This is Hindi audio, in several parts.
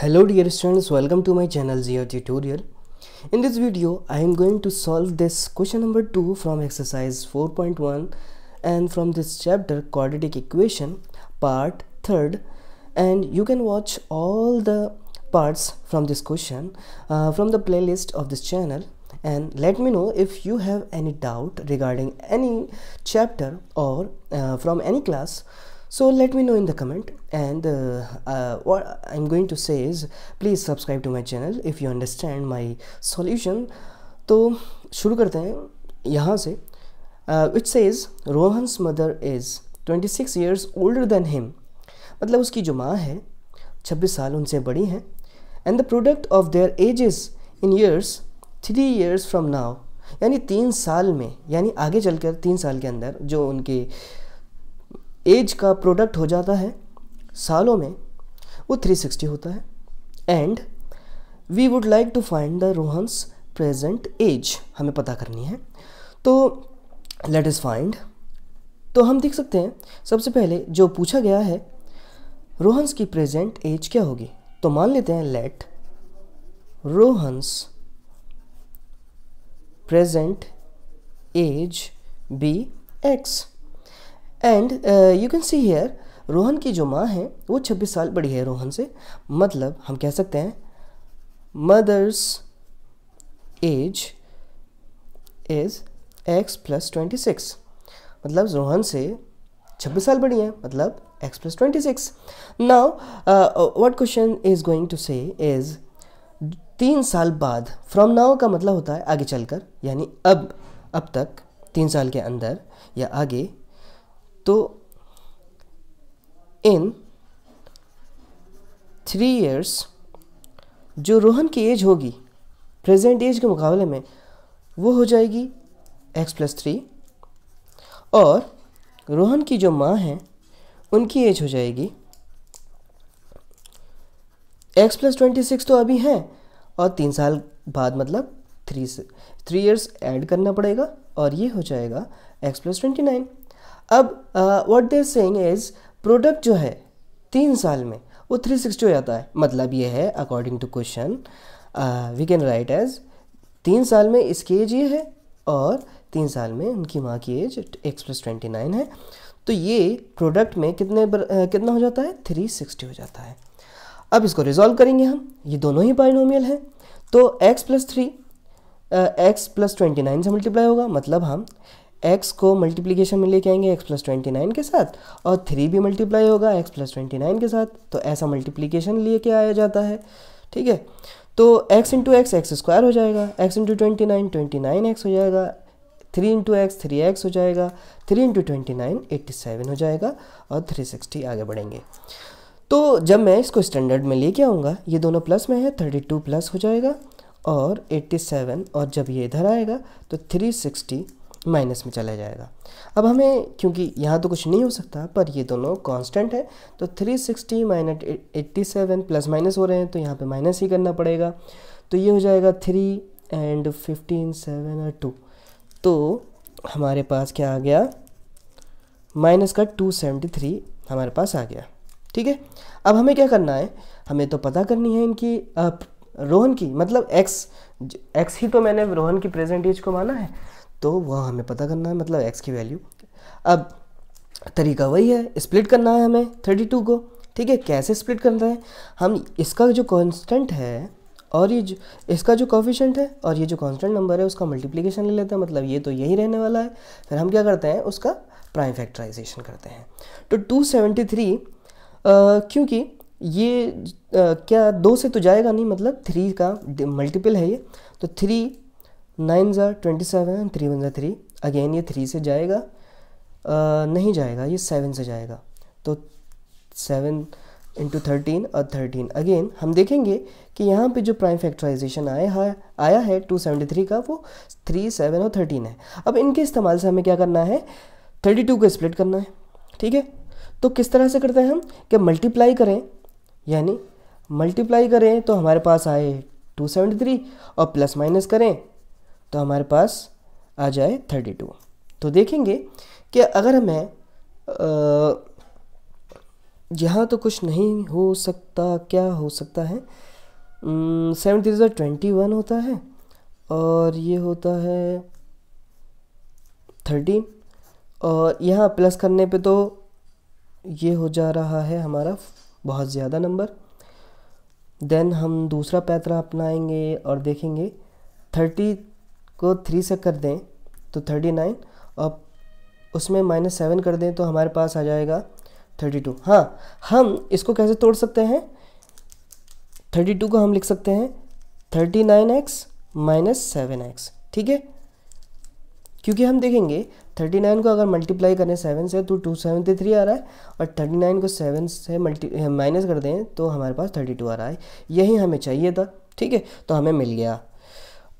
Hello dear students, welcome to my channel Zero tutorial. In this video, I am going to solve this question number 2 from exercise 4.1 and from this chapter quadratic equation part 3rd and you can watch all the parts from this question uh, from the playlist of this channel and let me know if you have any doubt regarding any chapter or uh, from any class so let me know in the comment and uh, uh, what i'm going to say is please subscribe to my channel if you understand my solution तो शुरू करते हैं यहाँ से which says Rohan's mother is 26 years older than him मतलब उसकी जो माँ है 26 साल उनसे बड़ी हैं and the product of their ages in years three years from now यानी तीन साल में यानी आगे चलकर तीन साल के अंदर जो उनके एज का प्रोडक्ट हो जाता है सालों में वो 360 होता है and we would like to find the Rohan's present age हमें पता करनी है तो लेट इज़ फाइंड तो हम देख सकते हैं सबसे पहले जो पूछा गया है रोहनस की प्रेजेंट एज क्या होगी तो मान लेते हैं let Rohan's present age be x and you can see here Rohan की जो माँ है वो छब्बीस साल बड़ी है रोहन से मतलब हम कह सकते हैं mother's age is x plus twenty six मतलब रोहन से छब्बीस साल बड़ी हैं मतलब x plus twenty six now what question is going to say is तीन साल बाद फ्रॉम नाउ का मतलब होता है आगे चलकर यानी अब अब तक तीन साल के अंदर या आगे तो इन थ्री इयर्स जो रोहन की एज होगी प्रेजेंट एज के मुकाबले में वो हो जाएगी एक्स प्लस थ्री और रोहन की जो माँ है उनकी एज हो जाएगी एक्स प्लस ट्वेंटी सिक्स तो अभी है और तीन साल बाद मतलब थ्री से थ्री ईयर्स ऐड करना पड़ेगा और ये हो जाएगा एक्स प्लस ट्वेंटी नाइन अब what they're saying is product जो है तीन साल में वो 360 हो जाता है मतलब ये है according to question we can write age तीन साल में इसकी एज ये है और तीन साल में उनकी माँ की age x plus twenty nine है तो ये प्रोडक्ट में कितने बर, आ, uh, कितना हो जाता है थ्री सिक्सटी हो जाता है अब इसको रिजॉल्व करेंगे हम ये दोनों ही पाइनोमियल हैं तो x plus three x plus twenty nine से मल्टीप्लाई होगा मतलब हम एक्स को मल्टीप्लीकेशन में लेके आएंगे एक्स प्लस ट्वेंटी नाइन के साथ और थ्री भी मल्टीप्लाई होगा एक्स प्लस ट्वेंटी नाइन के साथ तो ऐसा मल्टीप्लीकेशन लेके आया जाता है ठीक है तो x into x x square हो जाएगा x into twenty nine twenty nine x हो जाएगा three into x three x हो जाएगा three into twenty nine eighty seven हो जाएगा और थ्री सिक्सटी आगे बढ़ेंगे तो जब मैं इसको स्टैंडर्ड में लेके आऊँगा ये दोनों प्लस में है थर्टी टू प्लस हो जाएगा और एट्टी सेवन और जब ये इधर आएगा तो थ्री सिक्सटी माइनस में चला जाएगा अब हमें क्योंकि यहाँ तो कुछ नहीं हो सकता पर ये दोनों कांस्टेंट है तो 360 sixty minus eighty seven plus minus हो रहे हैं तो यहाँ पे माइनस ही करना पड़ेगा तो ये हो जाएगा थ्री एंड फिफ्टीन सेवन और टू तो हमारे पास क्या आ गया माइनस का टू सेवेंटी थ्री हमारे पास आ गया ठीक है अब हमें क्या करना है हमें तो पता करनी है इनकी रोहन की मतलब एक्स एक्स ही तो मैंने रोहन की प्रेजेंट एज को माना है तो वह हमें पता करना है मतलब एक्स की वैल्यू अब तरीका वही है स्प्लिट करना है हमें थर्टी टू को ठीक है कैसे स्प्लिट करना है हम इसका जो कॉन्स्टेंट है और ये जो इसका जो कॉफिशेंट है और ये जो कांस्टेंट नंबर है उसका मल्टीप्लीकेशन ले लेते हैं मतलब ये तो यही रहने वाला है फिर हम क्या करते हैं उसका प्राइम फैक्टराइजेशन करते हैं तो 273 क्योंकि ये आ, क्या दो से तो जाएगा नहीं मतलब थ्री का मल्टीपल है ये तो थ्री नाइन ज़ार ट्वेंटी सेवन थ्री वन ज़ार थ्री अगेन ये थ्री से जाएगा आ, नहीं जाएगा ये सेवन से जाएगा तो सेवन इंटू थर्टीन और थर्टीन अगेन हम देखेंगे कि यहाँ पे जो प्राइम फैक्टराइजेशन आया है आया है टू सेवेंटी थ्री का वो थ्री सेवन और थर्टीन है अब इनके इस्तेमाल से हमें क्या करना है थर्टी टू को स्प्लिट करना है ठीक है तो किस तरह से करते हैं हम कि मल्टीप्लाई करें यानी मल्टीप्लाई करें तो हमारे पास आए टू सेवेंटी थ्री और प्लस माइनस करें तो हमारे पास आ जाए थर्टी टू तो देखेंगे कि अगर हमें यहाँ तो कुछ नहीं हो सकता क्या हो सकता है सेवन थ्री ट्वेंटी वन होता है और ये होता है थर्टीन और यहाँ प्लस करने पे तो ये हो जा रहा है हमारा बहुत ज़्यादा नंबर देन हम दूसरा पैतरा अपनाएंगे और देखेंगे थर्टी को थ्री से कर दें तो थर्टी नाइन और उसमें माइनस सेवन कर दें तो हमारे पास आ जाएगा थर्टी टू हाँ हम इसको कैसे तोड़ सकते हैं थर्टी टू को हम लिख सकते हैं thirty nine x minus seven x ठीक है क्योंकि हम देखेंगे थर्टी नाइन को अगर मल्टीप्लाई करें सेवन से तो टू सेवेंटी थ्री आ रहा है और थर्टी नाइन को सेवन से मल्टी माइनस कर दें तो हमारे पास थर्टी टू आ रहा है यही हमें चाहिए था ठीक है तो हमें मिल गया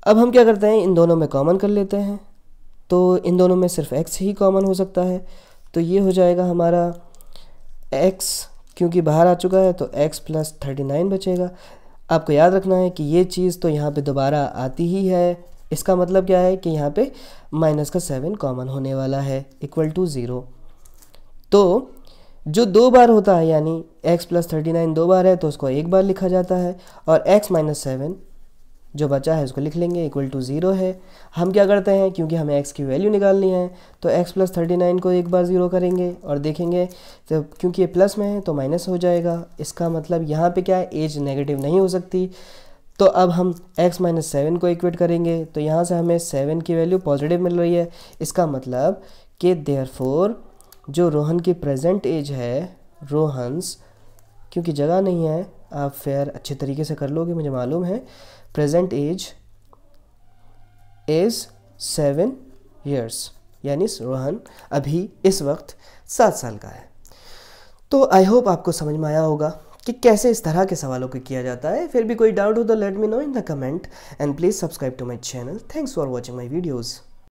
अब हम क्या करते हैं इन दोनों में कॉमन कर लेते हैं तो इन दोनों में सिर्फ एक्स ही कॉमन हो सकता है तो ये हो जाएगा हमारा एक्स क्योंकि बाहर आ चुका है तो एक्स प्लस थर्टी नाइन बचेगा आपको याद रखना है कि ये चीज़ तो यहाँ पे दोबारा आती ही है इसका मतलब क्या है कि यहाँ पे माइनस का सेवन कॉमन होने वाला है इक्वल टू ज़ीरो तो जो दो बार होता है यानी x प्लस थर्टी नाइन दो बार है तो उसको एक बार लिखा जाता है और x माइनस सेवन जो बचा है उसको लिख लेंगे इक्वल टू ज़ीरो है हम क्या करते हैं क्योंकि हमें एक्स की वैल्यू निकालनी है तो एक्स प्लस थर्टी नाइन को एक बार ज़ीरो करेंगे और देखेंगे तो क्योंकि ये प्लस में है तो माइनस हो जाएगा इसका मतलब यहाँ पे क्या है एज नेगेटिव नहीं हो सकती तो अब हम एक्स माइनस सेवन को इक्वेट करेंगे तो यहाँ से हमें सेवन की वैल्यू पॉजिटिव मिल रही है इसका मतलब कि देयर जो रोहन की प्रेजेंट एज है रोहनस क्योंकि जगह नहीं है आप फेयर अच्छे तरीके से कर लोगे मुझे मालूम है present age is seven years यानी रोहन अभी इस वक्त सात साल का है तो आई होप आपको समझ में आया होगा कि कैसे इस तरह के सवालों को किया जाता है फिर भी कोई डाउट हो तो let me know in the comment and please subscribe to my channel thanks for watching my videos